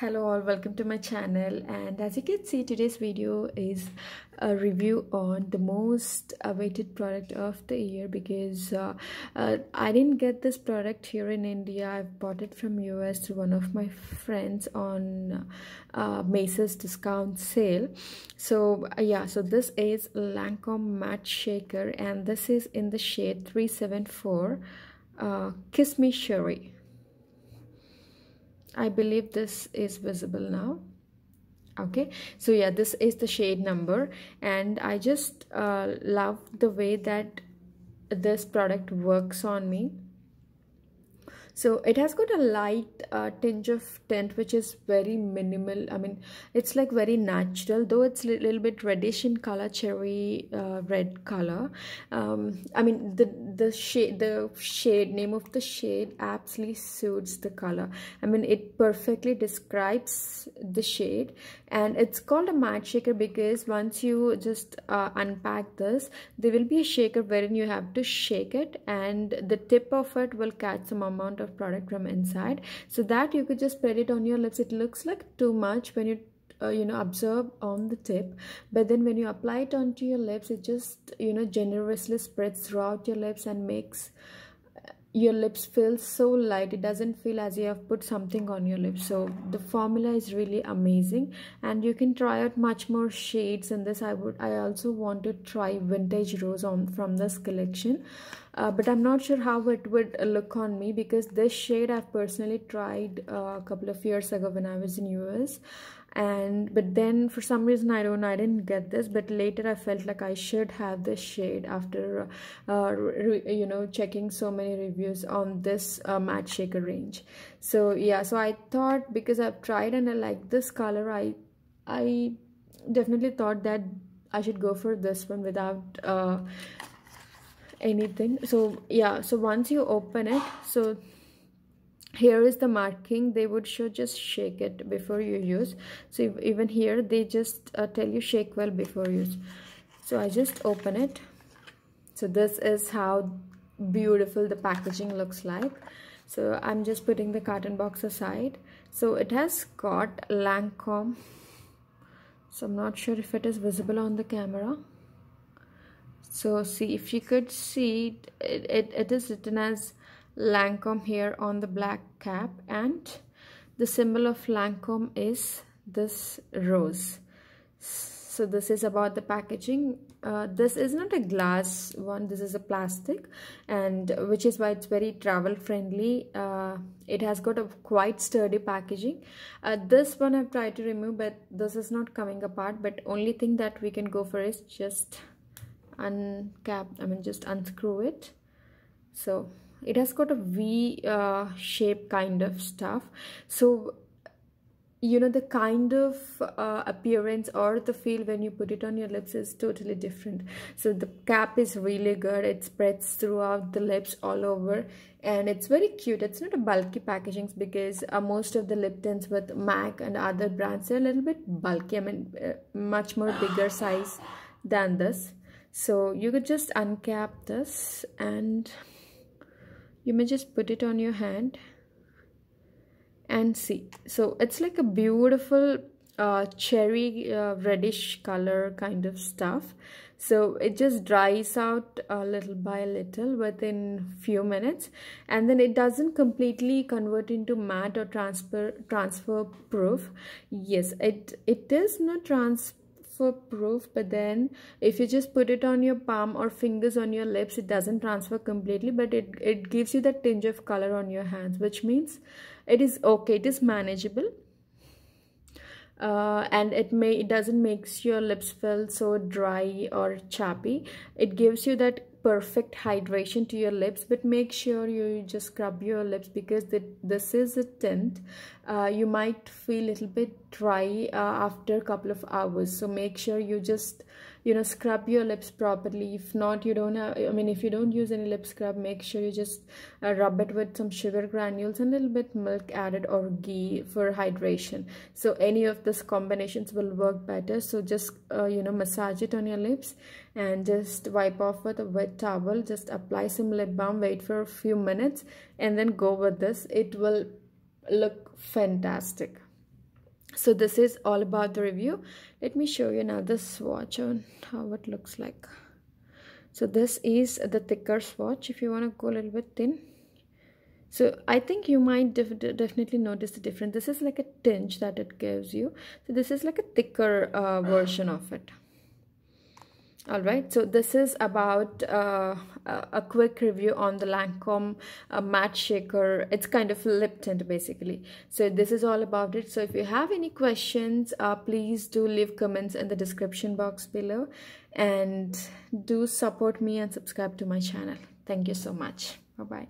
hello all welcome to my channel and as you can see today's video is a review on the most awaited product of the year because uh, uh, i didn't get this product here in india i bought it from us to one of my friends on uh, macy's discount sale so uh, yeah so this is lancome matte shaker and this is in the shade 374 uh, kiss me sherry I believe this is visible now okay so yeah this is the shade number and I just uh, love the way that this product works on me so it has got a light uh, tinge of tint which is very minimal i mean it's like very natural though it's a little bit reddish in color cherry uh, red color um, i mean the the shade the shade name of the shade absolutely suits the color i mean it perfectly describes the shade and it's called a mat shaker because once you just uh, unpack this there will be a shaker wherein you have to shake it and the tip of it will catch some amount of product from inside so that you could just spread it on your lips it looks like too much when you uh, you know absorb on the tip but then when you apply it onto your lips it just you know generously spreads throughout your lips and makes your lips feel so light it doesn't feel as you have put something on your lips so the formula is really amazing and you can try out much more shades in this i would i also want to try vintage rose on from this collection uh, but i'm not sure how it would look on me because this shade i've personally tried uh, a couple of years ago when i was in us and but then for some reason i don't i didn't get this but later i felt like i should have this shade after uh, you know checking so many reviews reviews on this uh, matte shaker range so yeah so i thought because i've tried and i like this color i i definitely thought that i should go for this one without uh, anything so yeah so once you open it so here is the marking they would show just shake it before you use so even here they just uh, tell you shake well before use so i just open it so this is how beautiful the packaging looks like so i'm just putting the carton box aside so it has got lancome so i'm not sure if it is visible on the camera so see if you could see it, it, it is written as lancome here on the black cap and the symbol of lancome is this rose so this is about the packaging uh, this is not a glass one this is a plastic and which is why it's very travel friendly uh, it has got a quite sturdy packaging uh, this one i've tried to remove but this is not coming apart but only thing that we can go for is just uncap i mean just unscrew it so it has got a v uh, shape kind of stuff so you know the kind of uh, appearance or the feel when you put it on your lips is totally different so the cap is really good it spreads throughout the lips all over and it's very cute it's not a bulky packaging because uh, most of the lip tints with mac and other brands are a little bit bulky i mean uh, much more bigger size than this so you could just uncap this and you may just put it on your hand and see so it's like a beautiful uh, cherry uh, reddish color kind of stuff so it just dries out a little by little within few minutes and then it doesn't completely convert into matte or transfer transfer proof yes it it is not transparent for proof but then if you just put it on your palm or fingers on your lips it doesn't transfer completely but it, it gives you that tinge of color on your hands which means it is okay it is manageable uh, and it may it doesn't makes your lips feel so dry or chappy it gives you that perfect hydration to your lips but make sure you just scrub your lips because the, this is a tint uh, you might feel a little bit dry uh, after a couple of hours so make sure you just you know scrub your lips properly if not you don't have, i mean if you don't use any lip scrub make sure you just uh, rub it with some sugar granules and a little bit milk added or ghee for hydration so any of these combinations will work better so just uh, you know massage it on your lips and just wipe off with a wet towel just apply some lip balm wait for a few minutes and then go with this it will look fantastic so this is all about the review let me show you now the swatch on how it looks like so this is the thicker swatch if you want to go a little bit thin so I think you might def definitely notice the difference this is like a tinge that it gives you so this is like a thicker uh, version of it all right so this is about uh, a quick review on the Lancome uh, matte shaker it's kind of lip tint basically so this is all about it so if you have any questions uh, please do leave comments in the description box below and do support me and subscribe to my channel thank you so much bye bye